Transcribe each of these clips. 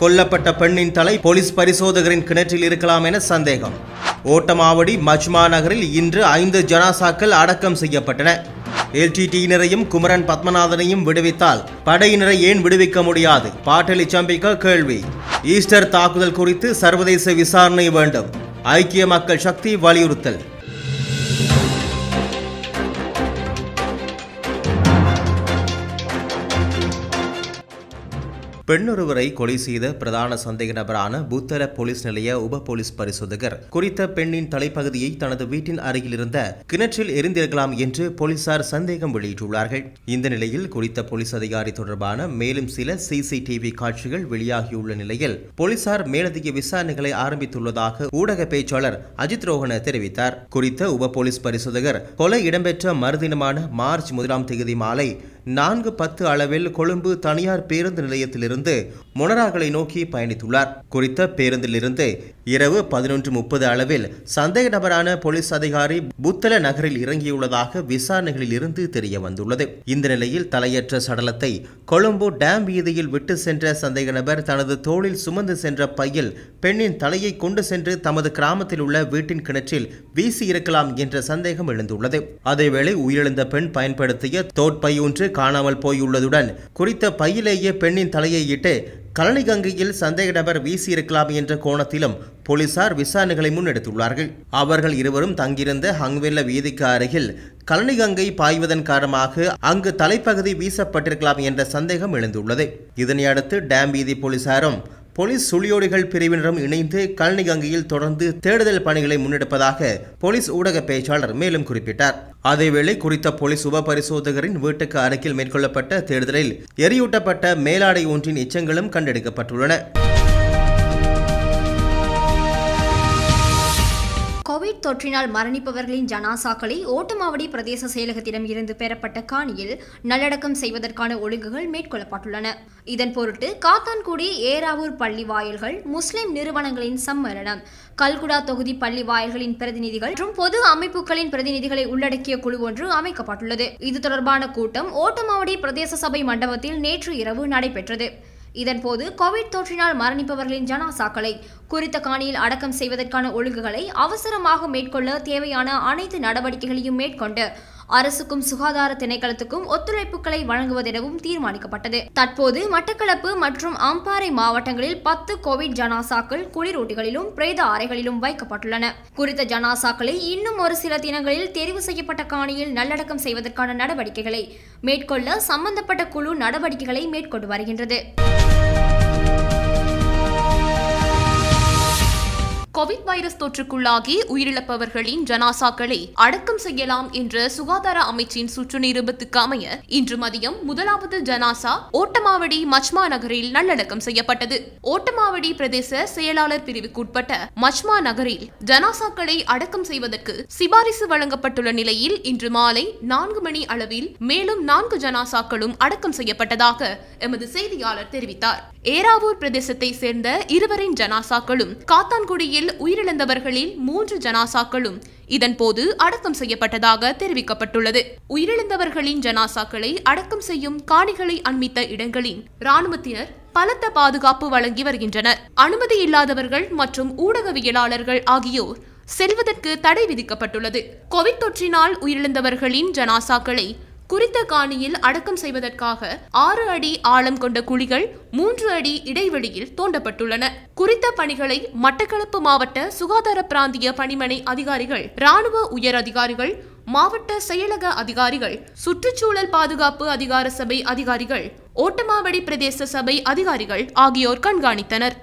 கொல்லப்பட்ட பெண்ணின் தலை போலீஸ் பரிசோதகரின் கிணற்றில் இருக்கலாம் என சந்தேகம் ஓட்டமாவடி மஜ்மா நகரில் இன்று ஐந்து ஜனாசாக்கள் அடக்கம் செய்யப்பட்டன எல்டிடியினரையும் குமரன் பத்மநாதனையும் விடுவித்தால் படையினரை ஏன் விடுவிக்க முடியாது பாட்டலி சம்பிக்க கேள்வி ஈஸ்டர் தாக்குதல் குறித்து சர்வதேச விசாரணை வேண்டும் ஐக்கிய மக்கள் சக்தி வலியுறுத்தல் பெண்ணொருவரை கொலை செய்த பிரதான சந்தேக நபரான பூத்தர போலீஸ் நிலைய உப போலீஸ் பரிசோதகர் குறித்த பெண்ணின் தலைப்பகுதியை தனது வீட்டின் அருகில் இருந்த கிணற்றில் எரிந்திருக்கலாம் என்று போலீசார் சந்தேகம் வெளியிட்டுள்ளார்கள் இந்த நிலையில் குறித்த போலீஸ் அதிகாரி தொடர்பான மேலும் சில சிசிடிவி காட்சிகள் வெளியாகியுள்ள நிலையில் போலீசார் மேலதிக விசாரணைகளை ஆரம்பித்துள்ளதாக ஊடக பேச்சாளர் அஜித் ரோஹன தெரிவித்தார் குறித்த உப போலீஸ் பரிசோதகர் கொலை இடம்பெற்ற மறுதினமான மார்ச் முதலாம் தேதி மாலை நான்கு பத்து அளவில் கொழும்பு தனியார் பேருந்து நிலையத்திலிருந்து மொனராகளை நோக்கி பயணித்துள்ளார் குறித்த பேருந்திலிருந்து இரவு பதினொன்று முப்பது அளவில் சந்தேக நபரான போலீஸ் அதிகாரி புத்தல நகரில் இறங்கியுள்ளதாக விசாரணைகளில் இருந்து தெரிய வந்துள்ளது இந்த நிலையில் தலையற்ற சடலத்தை கொழும்பு டேம் வீதியில் விட்டு சென்ற சந்தேக நபர் தனது தோளில் சுமந்து சென்ற பையில் பெண்ணின் தலையை கொண்டு சென்று தமது கிராமத்தில் உள்ள வீட்டின் கிணற்றில் வீசி இருக்கலாம் என்ற சந்தேகம் எழுந்துள்ளது அதேவேளை உயிரிழந்த பெண் பயன்படுத்திய தோட்பை ஒன்று காணாமல் போயுள்ளதுடன் குறித்த பையிலேயே பெண்ணின் தலையை இட்டு கலனி கங்கையில் சந்தேக நபர் வீசியிருக்கலாம் என்ற கோணத்திலும் போலீசார் விசாரணைகளை முன்னெடுத்துள்ளார்கள் அவர்கள் இருவரும் தங்கியிருந்த ஹங்வெல்ல வீதிக்கு அருகில் கலனி கங்கை பாய்வதன் காரணமாக அங்கு தலைப்பகுதி வீசப்பட்டிருக்கலாம் என்ற சந்தேகம் எழுந்துள்ளது இதனையடுத்து டேம் வீதி போலீசாரும் போலீஸ் சுழியோடிகள் பிரிவினரும் இணைந்து கழனி கங்கையில் தொடர்ந்து தேடுதல் பணிகளை முன்னெடுப்பதாக போலீஸ் ஊடக பேச்சாளர் மேலும் குறிப்பிட்டார் அதேவேளை குறித்த போலீஸ் உப பரிசோதகரின் வீட்டுக்கு அருகில் மேற்கொள்ளப்பட்ட தேடுதலில் எரியூட்டப்பட்ட மேலாடை ஒன்றின் எச்சங்களும் கண்டெடுக்கப்பட்டுள்ளன கோவிட் தொற்றினால் மரணிப்பவர்களின் ஜனாசாக்களை ஓட்டமாவடி பிரதேச செயலகத்திடம் இருந்து பெறப்பட்ட காணியில் நல்லடக்கம் செய்வதற்கான ஒழுங்குகள் மேற்கொள்ளப்பட்டுள்ளன இதன் பொருட்டு காத்தான்குடி ஏராவூர் பள்ளி வாயில்கள் முஸ்லிம் நிறுவனங்களின் சம்மேளனம் கல்குடா தொகுதி பள்ளி வாயில்களின் பிரதிநிதிகள் மற்றும் பொது அமைப்புகளின் பிரதிநிதிகளை உள்ளடக்கிய குழு ஒன்று அமைக்கப்பட்டுள்ளது இது தொடர்பான கூட்டம் ஓட்டமாவடி பிரதேச சபை மண்டபத்தில் நேற்று இரவு நடைபெற்றது இதன்போது கோவிட் தொற்றினால் மரணிப்பவர்களின் ஜனாசாக்களை குறித்த காணியில் அடக்கம் செய்வதற்கான ஒழுங்குகளை அவசரமாக மேற்கொள்ள தேவையான அனைத்து நடவடிக்கைகளையும் மேற்கொண்டு அரசுக்கும் சுகாதார திணைக்களத்துக்கும் ஒத்துழைப்புகளை வழங்குவதெனவும் தீர்மானிக்கப்பட்டது தற்போது மட்டக்களப்பு மற்றும் அம்பாறை மாவட்டங்களில் பத்து கோவிட் ஜனாசாக்கள் குளிரூட்டிகளிலும் பிரேத அறைகளிலும் வைக்கப்பட்டுள்ளன குறித்த ஜனாசாக்களை இன்னும் ஒரு சில தினங்களில் தெரிவு செய்யப்பட்ட காணியில் நல்லடக்கம் செய்வதற்கான நடவடிக்கைகளை மேற்கொள்ள சம்பந்தப்பட்ட குழு நடவடிக்கைகளை மேற்கொண்டு வருகின்றது வைரஸ் தொற்றுக்குள்ளாகி உயிரிழப்பவர்களின் ஜனாசாக்களை அடக்கம் செய்யலாம் என்ற சுகாதார அமைச்சின் சுற்று நிருபத்துக்கு அமைய இன்று மதியம் முதலாவது ஜனாசா ஓட்டமாவடி மச்மா நகரில் நல்லடக்கம் செய்யப்பட்டது ஓட்டமாவடி பிரதேச செயலாளர் பிரிவுக்குட்பட்ட மச்மா நகரில் ஜனாசாக்களை அடக்கம் செய்வதற்கு சிபாரிசு வழங்கப்பட்டுள்ள நிலையில் இன்று மாலை நான்கு மணி அளவில் மேலும் நான்கு ஜனாசாக்களும் அடக்கம் செய்யப்பட்டதாக எமது செய்தியாளர் தெரிவித்தார் ஏராவூர் பிரதேசத்தை சேர்ந்த இருவரின் ஜனாசாக்களும் காத்தான்குடியில் உயிரிழந்த உயிரிழந்தவர்களில் மூன்று ஜனாசாக்களும் இதன்போது அடக்கம் செய்யப்பட்டதாக தெரிவிக்கப்பட்டுள்ளது உயிரிழந்தவர்களின் ஜனாசாக்களை அடக்கம் செய்யும் காணிகளை அண்மித்த இடங்களின் ராணுவத்தினர் பலத்த பாதுகாப்பு வழங்கி வருகின்றனர் அனுமதி இல்லாதவர்கள் மற்றும் ஊடகவியலாளர்கள் ஆகியோர் செல்வதற்கு தடை விதிக்கப்பட்டுள்ளது கோவிட் தொற்றினால் உயிரிழந்தவர்களின் ஜனாசாக்களை குறித்த காணியில் அடக்கம் செய்வதற்காக ஆறு அடி ஆழம் கொண்ட குழிகள் மூன்று அடி இடைவெளியில் தோண்டப்பட்டுள்ளன குறித்த பணிகளை மட்டக்களப்பு மாவட்ட சுகாதார பிராந்திய பணிமனை அதிகாரிகள் ராணுவ உயர் அதிகாரிகள் மாவட்ட செயலக அதிகாரிகள் சுற்றுச்சூழல் பாதுகாப்பு அதிகார சபை அதிகாரிகள் ஓட்டமாவடி பிரதேச சபை அதிகாரிகள் ஆகியோர் கண்காணித்தனர்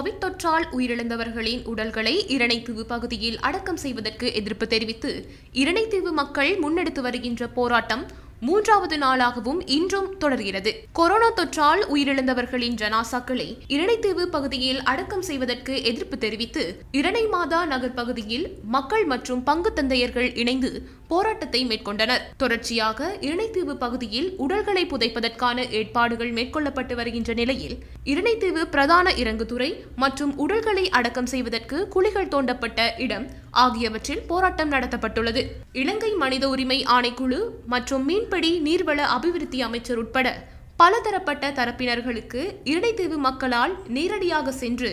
கோவிட் தொற்றால் உயிரிழந்தவர்களின் உடல்களை இரணைத்தீவு பகுதியில் அடக்கம் செய்வதற்கு எதிர்ப்பு தெரிவித்து இரணைத்தீவு மக்கள் முன்னெடுத்து வருகின்ற போராட்டம் மூன்றாவது நாளாகவும் இன்றும் தொடர்கிறது கொரோனா தொற்றால் உயிரிழந்தவர்களின் ஜனாசாக்களை இரணைத்தீவு பகுதியில் அடக்கம் செய்வதற்கு எதிர்ப்பு தெரிவித்து இரணை மாதா நகர் பகுதியில் மக்கள் மற்றும் பங்கு தந்தையர்கள் இணைந்து போராட்டத்தை மேற்கொண்டனர் தொடர்ச்சியாக இரணைத்தீவு பகுதியில் உடல்களை புதைப்பதற்கான ஏற்பாடுகள் மேற்கொள்ளப்பட்டு வருகின்ற நிலையில் இரணைத்தீவு பிரதான இறங்குதுறை மற்றும் உடல்களை அடக்கம் செய்வதற்கு குழிகள் தோண்டப்பட்ட இடம் ஆகியவற்றில் போராட்டம் நடத்தப்பட்டுள்ளது இலங்கை மனித உரிமை ஆணைக்குழு மற்றும் மீன்பிடி நீர்வள அபிவிருத்தி அமைச்சர் உட்பட பலதரப்பட்ட தரப்பினர்களுக்கு இரணைத்தீவு மக்களால் நேரடியாக சென்று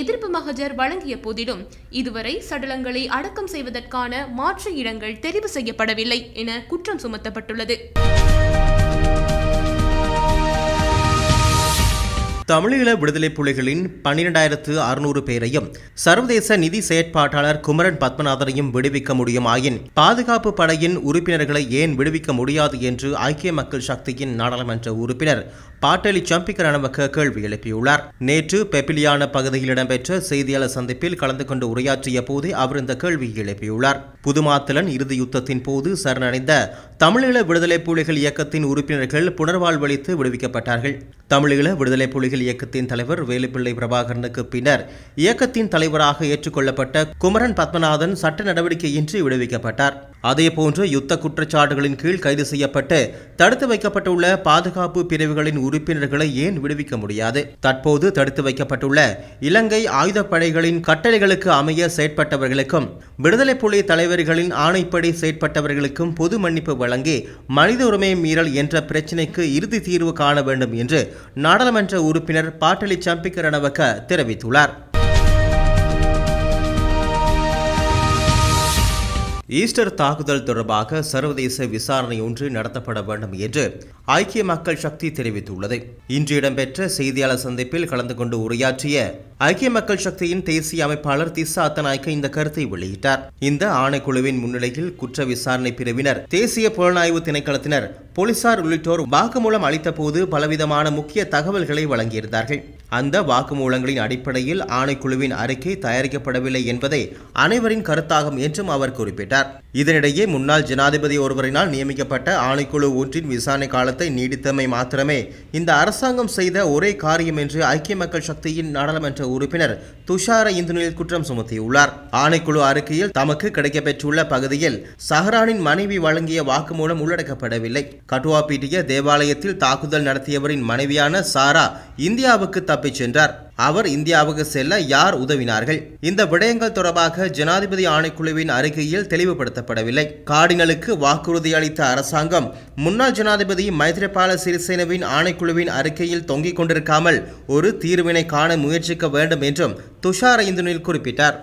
எதிர்ப்பு மகஜர் வழங்கிய போதிலும் இதுவரை சடலங்களை அடக்கம் செய்வதற்கான மாற்று இடங்கள் தெரிவு செய்யப்படவில்லை என குற்றம் சுமத்தப்பட்டுள்ளது தமிழீழ விடுதலை புலிகளின் பன்னிரெண்டாயிரத்து அறுநூறு பேரையும் சர்வதேச நிதி செயற்பாட்டாளர் குமரன் பத்மநாதனையும் விடுவிக்க முடியுமாயின் பாதுகாப்பு படையின் உறுப்பினர்களை ஏன் விடுவிக்க முடியாது என்று ஐக்கிய மக்கள் சக்தியின் நாடாளுமன்ற உறுப்பினர் பாட்டாளி சம்பிக்கர் நமக்கு கேள்வி எழுப்பியுள்ளார் நேற்று பெப்பிலியான பகுதியில் இடம்பெற்ற செய்தியாளர் சந்திப்பில் கலந்து கொண்டு உரையாற்றிய போது அவர் இந்த கேள்வி எழுப்பியுள்ளார் புதுமாத்தலன் இறுதி யுத்தத்தின் போது சரணடைந்த தமிழீழ விடுதலை புலிகள் இயக்கத்தின் உறுப்பினர்கள் புனர்வாழ்வளித்து விடுவிக்கப்பட்டார்கள் தமிழீழ விடுதலை புலிகள் இயக்கத்தின் தலைவர் வேலுப்பிள்ளை பிரபாகரனுக்கு பின்னர் இயக்கத்தின் தலைவராக ஏற்றுக்கொள்ளப்பட்ட குமரன் பத்மநாதன் சட்ட நடவடிக்கையின்றி விடுவிக்கப்பட்டார் அதேபோன்று யுத்த குற்றச்சாட்டுகளின் கீழ் கைது செய்யப்பட்டு தடுத்து வைக்கப்பட்டுள்ள பாதுகாப்பு பிரிவுகளின் உறுப்பினர்களை ஏன் விடுவிக்க முடியாது தற்போது தடுத்து வைக்கப்பட்டுள்ள இலங்கை ஆயுதப்படைகளின் கட்டளைகளுக்கு அமைய செயற்பட்டவர்களுக்கும் விடுதலை புலி தலைவர்களின் ஆணைப்படி செயற்பட்டவர்களுக்கும் பொது மன்னிப்பு வழங்கி மனித உரிமை மீறல் என்ற பிரச்சினைக்கு இறுதி தீர்வு காண வேண்டும் என்று நாடாளுமன்ற உறுப்பினர் பாட்டலி சம்பிக்க ரணவக்க தெரிவித்துள்ளார் ஈஸ்டர் தாக்குதல் தொடர்பாக சர்வதேச விசாரணை ஒன்று நடத்தப்பட வேண்டும் என்று ஐக்கிய மக்கள் சக்தி தெரிவித்துள்ளது இன்று இடம்பெற்ற செய்தியாளர் சந்திப்பில் கலந்து கொண்டு உரையாற்றிய ஐக்கிய மக்கள் சக்தியின் தேசிய அமைப்பாளர் திசா அத்தநாய்க்க இந்த கருத்தை வெளியிட்டார் இந்த ஆணைக்குழுவின் முன்னிலையில் குற்ற விசாரணை பிரிவினர் தேசிய புலனாய்வு திணைக்களத்தினர் போலீசார் உள்ளிட்டோர் வாக்குமூலம் அளித்த போது பலவிதமான முக்கிய தகவல்களை வழங்கியிருந்தார்கள் அந்த வாக்குமூலங்களின் அடிப்படையில் ஆணைக்குழுவின் அறிக்கை தயாரிக்கப்படவில்லை என்பதை அனைவரின் கருத்தாகும் என்றும் அவர் குறிப்பிட்டார் இதனிடையே முன்னாள் ஜனாதிபதி ஒருவரினால் நியமிக்கப்பட்ட ஆணைக்குழு ஒன்றின் விசாரணை காலத்தை நீடித்தமை மாத்திரமே இந்த அரசாங்கம் செய்த ஒரே காரியம் என்று ஐக்கிய மக்கள் சக்தியின் நாடாளுமன்ற உறுப்பினர் துஷார இந்துனில் குற்றம் சுமத்தியுள்ளார் ஆணைக்குழு அறிக்கையில் தமக்கு கிடைக்கப்பெற்றுள்ள பகுதியில் சஹரானின் மனைவி வழங்கிய வாக்குமூலம் உள்ளடக்கப்படவில்லை பீட்டிய தேவாலயத்தில் தாக்குதல் நடத்தியவரின் மனைவியான சாரா இந்தியாவுக்கு தப்பி தப்பிச் சென்றார் அவர் இந்தியாவுக்கு செல்ல யார் உதவினார்கள் இந்த விடயங்கள் தொடர்பாக ஜனாதிபதி ஆணைக்குழுவின் அறிக்கையில் தெளிவுபடுத்தப்படவில்லை கார்டினலுக்கு வாக்குறுதி அளித்த அரசாங்கம் முன்னாள் ஜனாதிபதி மைத்ரிபால சிறிசேனவின் ஆணைக்குழுவின் அறிக்கையில் தொங்கிக் கொண்டிருக்காமல் ஒரு தீர்வினை காண முயற்சிக்க வேண்டும் என்றும் துஷார் இந்துனில் குறிப்பிட்டார்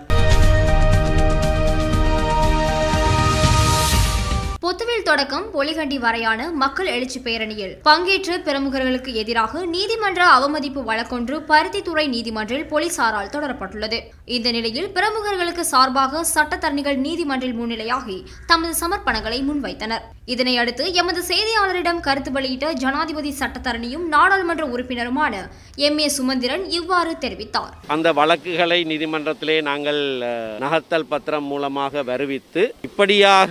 புத்துவில் தொடக்கம் பொலிகண்டி வரையான மக்கள் எழுச்சி பேரணியில் பங்கேற்ற பிரமுகர்களுக்கு எதிராக நீதிமன்ற அவமதிப்பு வழக்கொன்று பருத்தித்துறை நீதிமன்றில் போலீசாரால் தொடரப்பட்டுள்ளது இந்த நிலையில் பிரமுகர்களுக்கு சார்பாக சட்டத்தரணிகள் நீதிமன்றில் முன்னிலையாகி தமது சமர்ப்பணங்களை முன்வைத்தனர் இதனையடுத்து எமது செய்தியாளரிடம் கருத்து வெளியிட்ட ஜனாதிபதி சட்டத்தரணியும் நாடாளுமன்ற உறுப்பினருமான எம் ஏ சுமந்திரன் இவ்வாறு தெரிவித்தார் அந்த வழக்குகளை நீதிமன்றத்திலே நாங்கள் நகர்த்தல் பத்திரம் மூலமாக வருவித்து இப்படியாக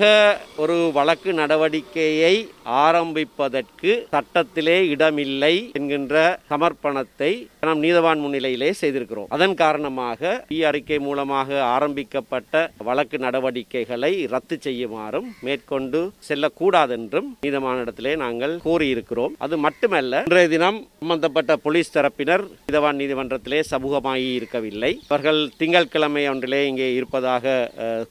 ஒரு வழக்கு நடவடிக்கையை ஆரம்பிப்பதற்கு சட்டத்திலே இடமில்லை என்கின்ற சமர்ப்பணத்தை நாம் நீதவான் முன்னிலையிலே செய்திருக்கிறோம் அதன் காரணமாக பி அறிக்கை மூலமாக ஆரம்பிக்கப்பட்ட வழக்கு நடவடிக்கைகளை ரத்து செய்யுமாறும் மேற்கொண்டு செல்லக்கூடாதென்றும் நீதமான இடத்திலே நாங்கள் கூறியிருக்கிறோம் அது மட்டுமல்ல இன்றைய தினம் சம்பந்தப்பட்ட போலீஸ் தரப்பினர் நீதவான் நீதிமன்றத்திலே சமூகமாகி இருக்கவில்லை அவர்கள் திங்கட்கிழமை ஒன்றிலே இங்கே இருப்பதாக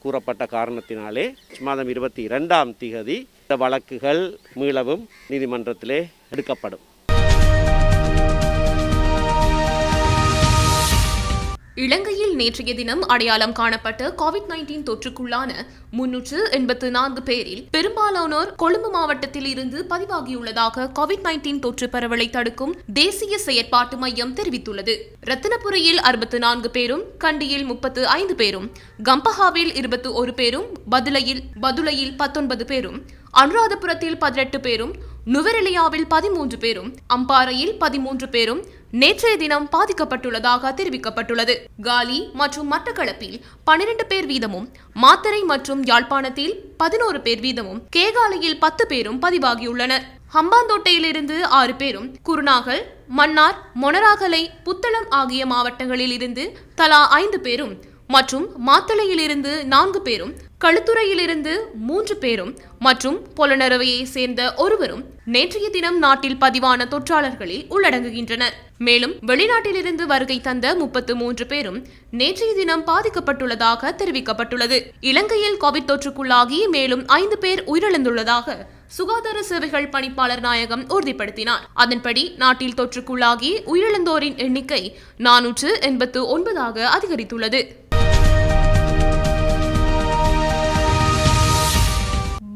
கூறப்பட்ட காரணத்தினாலே மாதம் இருபத்தி இரண்டாம் திகதி இந்த வழக்குகள் மீளவும் நீதிமன்றத்திலே எடுக்கப்படும் இலங்கையில் நேற்றைய தினம் அடையாளம் காணப்பட்ட கோவிட் நைன்டீன் தொற்றுக்குள்ளான முன்னூற்று எண்பத்து நான்கு பேரில் பெரும்பாலானோர் கொழும்பு மாவட்டத்தில் இருந்து பதிவாகியுள்ளதாக கோவிட் நைன்டீன் தொற்று பரவலை தடுக்கும் தேசிய செயற்பாட்டு மையம் தெரிவித்துள்ளது ரத்தினபுரியில் அறுபத்து நான்கு பேரும் கண்டியில் முப்பத்து ஐந்து பேரும் கம்பஹாவில் இருபத்து ஒரு பேரும் பதுலையில் பதுலையில் பத்தொன்பது பேரும் அனுராதபுரத்தில் பதினெட்டு பேரும் நுவரெலியாவில் பதிமூன்று பேரும் அம்பாறையில் பதிமூன்று பேரும் நேற்றைய தினம் பாதிக்கப்பட்டுள்ளதாக தெரிவிக்கப்பட்டுள்ளது காலி மற்றும் மட்டக்களப்பில் பனிரெண்டு பேர் வீதமும் மாத்தரை மற்றும் யாழ்ப்பாணத்தில் பதினோரு பேர் வீதமும் கேகாலையில் பத்து பேரும் பதிவாகியுள்ளனர் ஹம்பாந்தோட்டையிலிருந்து ஆறு பேரும் குருநாகல் மன்னார் மொனராகலை புத்தளம் ஆகிய மாவட்டங்களில் இருந்து தலா ஐந்து பேரும் மற்றும் மாத்தளையிலிருந்து நான்கு பேரும் களுத்துறையிலிருந்து மூன்று பேரும் மற்றும் பொலனறுவையை சேர்ந்த ஒருவரும் நேற்றைய தினம் நாட்டில் பதிவான தொற்றாளர்களில் உள்ளடங்குகின்றனர் மேலும் வெளிநாட்டிலிருந்து வருகை தந்த முப்பத்து மூன்று பேரும் நேற்றைய தினம் பாதிக்கப்பட்டுள்ளதாக தெரிவிக்கப்பட்டுள்ளது இலங்கையில் கோவிட் தொற்றுக்குள்ளாகி மேலும் ஐந்து பேர் உயிரிழந்துள்ளதாக சுகாதார சேவைகள் பணிப்பாளர் நாயகம் உறுதிப்படுத்தினார் அதன்படி நாட்டில் தொற்றுக்குள்ளாகி உயிரிழந்தோரின் எண்ணிக்கை நானூற்று எண்பத்து ஒன்பதாக அதிகரித்துள்ளது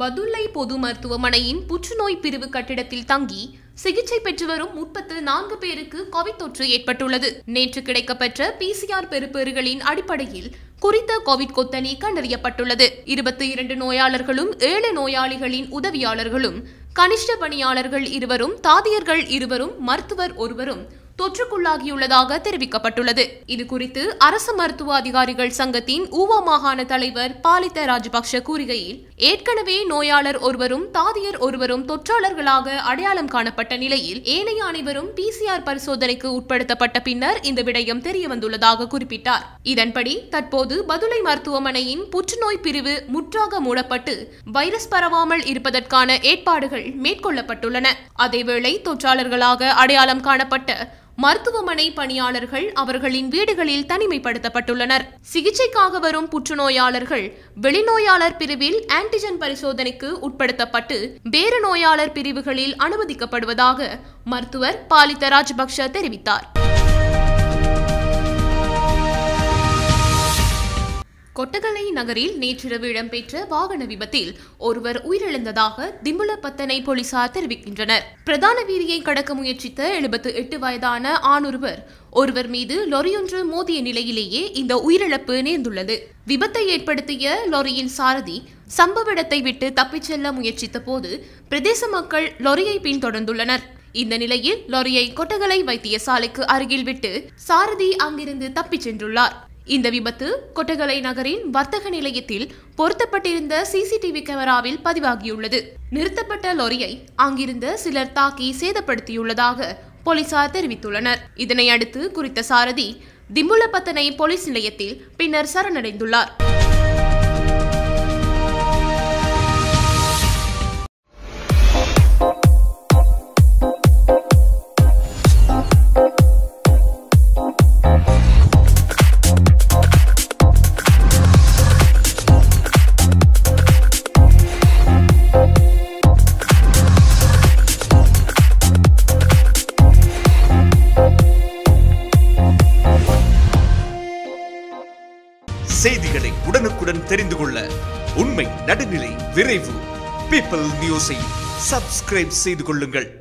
பதுல்லை பொது மருத்துவமனையின் புற்றுநோய் பிரிவு கட்டிடத்தில் தங்கி சிகிச்சை பெற்று வரும் முப்பத்து நான்கு பேருக்கு கோவிட் தொற்று ஏற்பட்டுள்ளது நேற்று கிடைக்கப்பெற்ற பிசிஆர் பெறுப்பேறுகளின் அடிப்படையில் குறித்த கோவிட் கொத்தணி கண்டறியப்பட்டுள்ளது இருபத்தி இரண்டு நோயாளர்களும் ஏழு நோயாளிகளின் உதவியாளர்களும் கனிஷ்ட பணியாளர்கள் இருவரும் தாதியர்கள் இருவரும் மருத்துவர் ஒருவரும் தொற்றுக்குள்ளாகியுள்ளதாக தெரிவிக்கப்பட்டுள்ளது இது குறித்து அரசு மருத்துவ அதிகாரிகள் சங்கத்தின் ஊவா மாகாண தலைவர் பாலித்த ராஜபக்ஷ கூறுகையில் ஏற்கனவே நோயாளர் ஒருவரும் தாதியர் ஒருவரும் தொற்றாளர்களாக அடையாளம் காணப்பட்ட நிலையில் ஏனைய அனைவரும் பிசிஆர் பரிசோதனைக்கு உட்படுத்தப்பட்ட பின்னர் இந்த விடயம் தெரியவந்துள்ளதாக குறிப்பிட்டார் இதன்படி தற்போது பதுளை மருத்துவமனையின் புற்றுநோய் பிரிவு முற்றாக மூடப்பட்டு வைரஸ் பரவாமல் இருப்பதற்கான ஏற்பாடுகள் மேற்கொள்ளப்பட்டுள்ளன அதேவேளை தொற்றாளர்களாக அடையாளம் காணப்பட்ட மருத்துவமனை பணியாளர்கள் அவர்களின் வீடுகளில் தனிமைப்படுத்தப்பட்டுள்ளனர் சிகிச்சைக்காக வரும் புற்றுநோயாளர்கள் வெளிநோயாளர் பிரிவில் ஆன்டிஜென் பரிசோதனைக்கு உட்படுத்தப்பட்டு வேறு நோயாளர் பிரிவுகளில் அனுமதிக்கப்படுவதாக மருத்துவர் பாலித்த ராஜபக்ஷ தெரிவித்தார் கொட்டகலை நகரில் நேற்றிரவு இடம்பெற்ற வாகன விபத்தில் ஒருவர் உயிரிழந்ததாக திம்புலப்பத்தனை போலீசார் தெரிவிக்கின்றனர் பிரதான வீதியை கடக்க முயற்சித்த எழுபத்து எட்டு வயதான ஆணொருவர் ஒருவர் மீது லொரியொன்று மோதிய நிலையிலேயே இந்த உயிரிழப்பு நேர்ந்துள்ளது விபத்தை ஏற்படுத்திய லொரியின் சாரதி சம்பவ இடத்தை விட்டு தப்பிச் செல்ல முயற்சித்த போது பிரதேச மக்கள் லொரியை பின்தொடர்ந்துள்ளனர் இந்த நிலையில் லொரியை கொட்டகலை வைத்தியசாலைக்கு அருகில் விட்டு சாரதி அங்கிருந்து தப்பிச் சென்றுள்ளார் இந்த விபத்து கொட்டகலை நகரின் வர்த்தக நிலையத்தில் பொருத்தப்பட்டிருந்த சிசிடிவி கேமராவில் பதிவாகியுள்ளது நிறுத்தப்பட்ட லொரியை அங்கிருந்த சிலர் தாக்கி சேதப்படுத்தியுள்ளதாக போலீசார் தெரிவித்துள்ளனர் இதனையடுத்து குறித்த சாரதி திம்புலப்பத்தனை போலீஸ் நிலையத்தில் பின்னர் சரணடைந்துள்ளார் தெரிந்து கொள்ள உண்மை நடுநிலை விரைவு பீப்பிள் நியூஸை சப்ஸ்கிரைப் செய்து கொள்ளுங்கள்